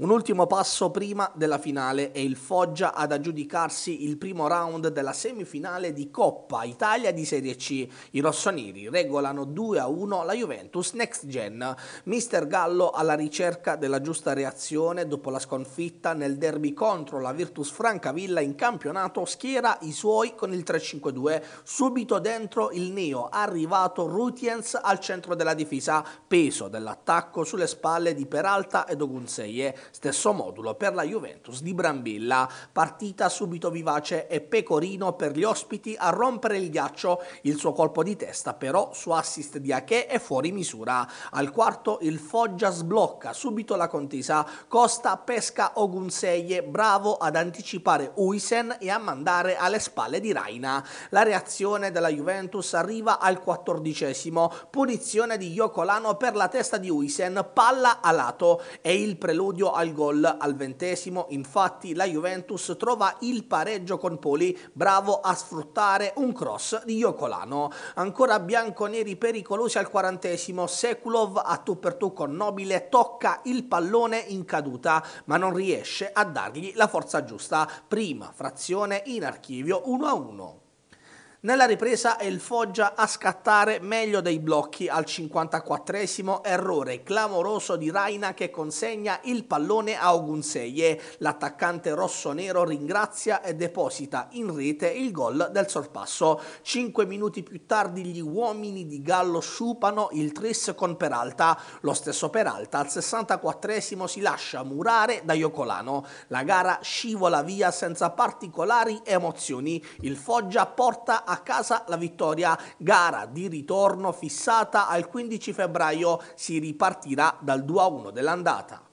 Un ultimo passo prima della finale è il Foggia ad aggiudicarsi il primo round della semifinale di Coppa Italia di Serie C. I rossoneri regolano 2-1 la Juventus Next Gen. Mister Gallo alla ricerca della giusta reazione dopo la sconfitta nel derby contro la Virtus Francavilla in campionato schiera i suoi con il 3-5-2. Subito dentro il neo arrivato Rutiens al centro della difesa, peso dell'attacco sulle spalle di Peralta ed Ogunseie Stesso modulo per la Juventus di Brambilla. Partita subito vivace e Pecorino per gli ospiti a rompere il ghiaccio. Il suo colpo di testa però su assist di Ache è fuori misura. Al quarto il Foggia sblocca subito la contesa. Costa pesca Ogunseye, bravo ad anticipare Uisen e a mandare alle spalle di Raina. La reazione della Juventus arriva al quattordicesimo. Punizione di Iocolano per la testa di Uisen, palla a lato e il preludio al gol al ventesimo, infatti la Juventus trova il pareggio con Poli, bravo a sfruttare un cross di Iocolano. Ancora bianconeri pericolosi al quarantesimo, Sekulov a tu per tu con Nobile tocca il pallone in caduta, ma non riesce a dargli la forza giusta. Prima frazione in archivio 1 a 1. Nella ripresa è il Foggia a scattare meglio dei blocchi al 54esimo errore clamoroso di Raina che consegna il pallone a Ogunseie. L'attaccante rosso-nero ringrazia e deposita in rete il gol del sorpasso. Cinque minuti più tardi gli uomini di Gallo sciupano il tris con Peralta. Lo stesso Peralta al 64esimo si lascia murare da Iocolano. La gara scivola via senza particolari emozioni. Il Foggia porta a casa la vittoria. Gara di ritorno fissata al 15 febbraio, si ripartirà dal 2-1 dell'andata.